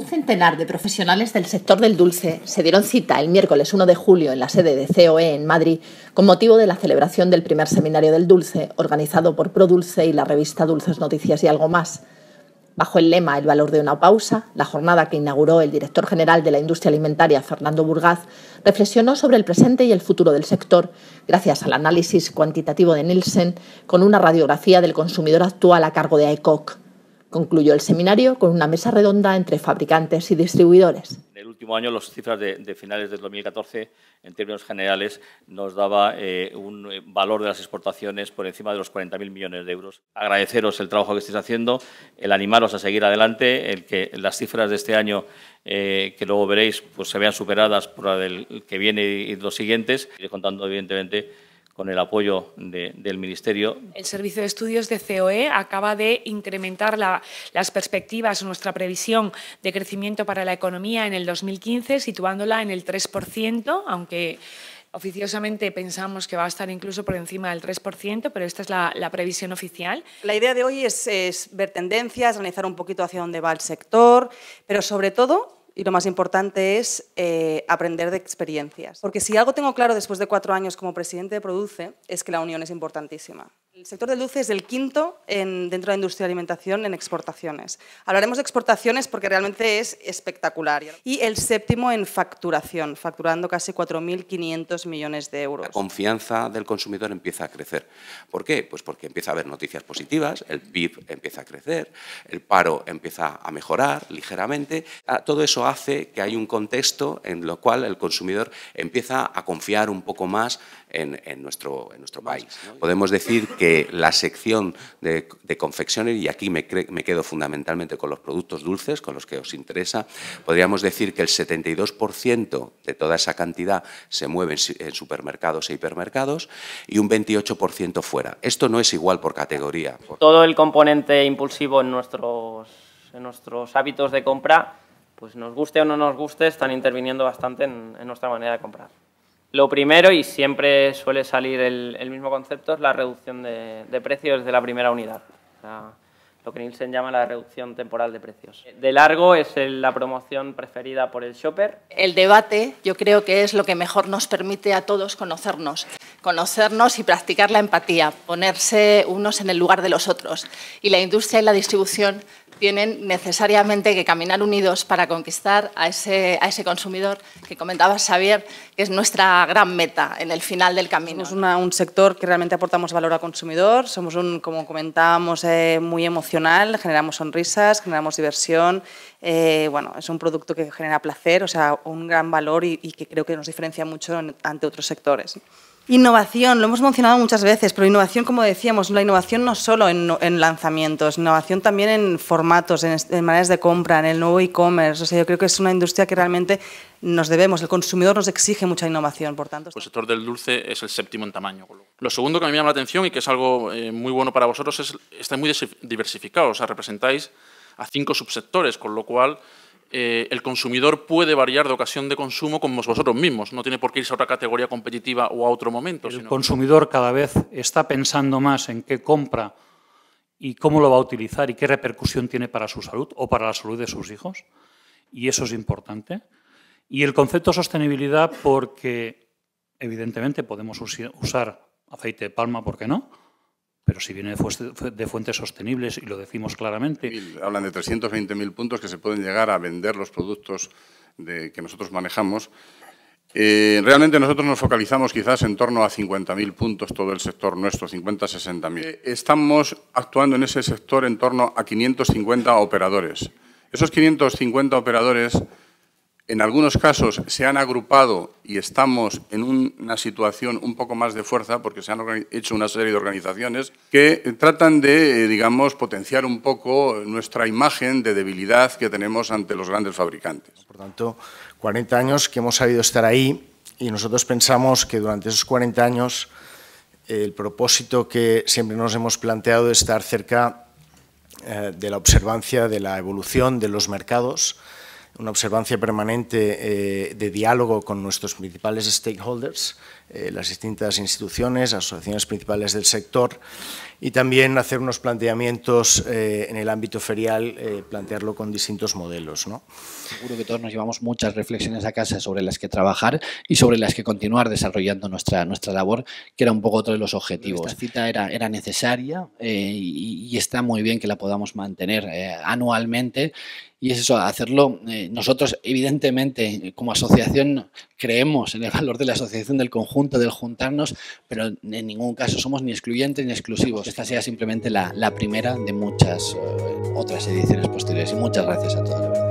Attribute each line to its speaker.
Speaker 1: Un centenar de profesionales del sector del dulce se dieron cita el miércoles 1 de julio en la sede de COE en Madrid con motivo de la celebración del primer seminario del dulce organizado por ProDulce y la revista Dulces Noticias y algo más. Bajo el lema El valor de una pausa, la jornada que inauguró el director general de la industria alimentaria, Fernando Burgaz, reflexionó sobre el presente y el futuro del sector gracias al análisis cuantitativo de Nielsen con una radiografía del consumidor actual a cargo de ICOC. Concluyó el seminario con una mesa redonda entre fabricantes y distribuidores.
Speaker 2: En el último año, las cifras de, finales del 2014, en términos generales, nos daba eh, un eh, valor de las exportaciones por encima de los 40.000 millones de euros. Agradeceros el trabajo que estáis haciendo, el animaros a seguir adelante, el que las cifras de este año eh, que luego veréis pues se vean superadas por la del que viene y, los siguientes. Y contando, evidentemente, con el apoyo del Ministerio. El Servicio de Estudios de COE acaba de incrementar las perspectivas, nuestra previsión de crecimiento para la economía en el 2015, situándola en el 3%, aunque Oficiosamente pensamos que va a estar incluso por encima del 3%, pero esta es la, previsión oficial. La idea de hoy es, ver tendencias, analizar un poquito hacia dónde va el sector, pero sobre todo y lo más importante es eh, aprender de experiencias. Porque si algo tengo claro después de cuatro años como presidente de Produce es que la unión es importantísima. El sector de dulce es el quinto dentro de la industria de alimentación en exportaciones. Hablaremos de exportaciones porque realmente es espectacular. Y el séptimo en facturación, facturando casi 4.500 millones de euros. La
Speaker 3: confianza del consumidor empieza a crecer. ¿Por qué? Pues porque empieza a haber noticias positivas, el PIB empieza a crecer, el paro empieza a mejorar ligeramente. Ah, todo eso hace que hay un contexto en lo cual el consumidor empieza a confiar un poco más en, nuestro, en nuestro país. Podemos decir que la sección de, confecciones, y aquí me, quedo fundamentalmente con los productos dulces, con los que os interesa, podríamos decir que el 72% de toda esa cantidad se mueve en, supermercados e hipermercados y un 28% fuera. Esto no es igual por categoría.
Speaker 1: Todo el componente impulsivo en nuestros, en nuestros hábitos de compra pues nos guste o no nos guste, están interviniendo bastante en nuestra manera de comprar. Lo primero, y siempre suele salir el, mismo concepto, es la reducción de, precios de la primera unidad. lo que Nielsen llama la reducción temporal de precios. De largo es la promoción preferida por el shopper. El debate yo creo que es lo que mejor nos permite a todos conocernos, conocernos y practicar la empatía, ponerse unos en el lugar de los otros. Y la industria y la distribución tienen necesariamente que caminar unidos para conquistar a ese, consumidor que comentaba Xavier, que es nuestra
Speaker 2: gran meta en el final del camino. Es un sector que realmente aportamos valor al consumidor, somos un, como comentábamos, eh, muy emocional, generamos sonrisas, generamos diversión, eh, bueno, es un producto que genera placer, o sea, un gran valor y que creo que nos diferencia mucho ante otros sectores. Innovación, lo hemos mencionado muchas veces, pero innovación, como decíamos, la innovación no solo en, lanzamientos, innovación también en formatos, en, maneras de compra, en el nuevo e-commerce. O sea, yo creo que es una industria que realmente nos debemos, el consumidor nos exige mucha innovación, por
Speaker 3: tanto. Pues el sector del dulce es el séptimo en tamaño. Lo segundo que me llama la atención y que es algo eh, muy bueno para vosotros es que está muy diversificado, o sea, representáis a cinco subsectores, con lo cual eh, el consumidor puede variar de ocasión de consumo como vosotros mismos, no tiene por qué irse a otra categoría competitiva o a otro momento. El consumidor cada vez está pensando más en qué compra y cómo lo va a utilizar y qué repercusión tiene para su salud o para la salud de sus hijos, y eso es importante. Y el concepto de sostenibilidad porque, evidentemente, podemos usar aceite de palma, ¿por qué no? pero si viene de fuentes sostenibles, y lo decimos claramente... Hablan de 320.000 puntos que se pueden llegar a vender los productos que nosotros manejamos. Eh, realmente nosotros nos focalizamos quizás en torno a 50.000 puntos todo el sector nuestro, 50-60.000. Eh, Estamos actuando en ese sector en torno a 550 operadores. Esos 550 operadores en algunos casos se han agrupado y estamos en una situación un poco más de fuerza porque se han hecho una serie de organizaciones que tratan de, eh, digamos, potenciar un poco nuestra imagen de debilidad que tenemos ante los grandes fabricantes. Por tanto, 40 años que hemos sabido estar ahí y nosotros pensamos que durante esos 40 años el propósito que siempre nos hemos planteado es estar cerca eh, de la observancia de la evolución de los mercados una observancia permanente eh, de diálogo con nuestros principales stakeholders, eh, las distintas instituciones, asociaciones principales del sector, y también hacer unos planteamientos eh, en el ámbito ferial, plantearlo con distintos modelos. ¿no?
Speaker 1: Seguro que todos nos llevamos muchas reflexiones a casa sobre las que trabajar y sobre las que continuar desarrollando nuestra, nuestra labor, que era un poco otro de los objetivos. Esta cita era, era necesaria y, y, está muy bien que la podamos mantener anualmente y es eso, hacerlo. Eh, nosotros, evidentemente, como asociación, creemos en el valor de la asociación, del conjunto, del juntarnos, pero en ningún caso somos ni excluyentes ni exclusivos. Esta sea simplemente la, la primera de muchas eh, otras ediciones posteriores. Y muchas gracias a todos.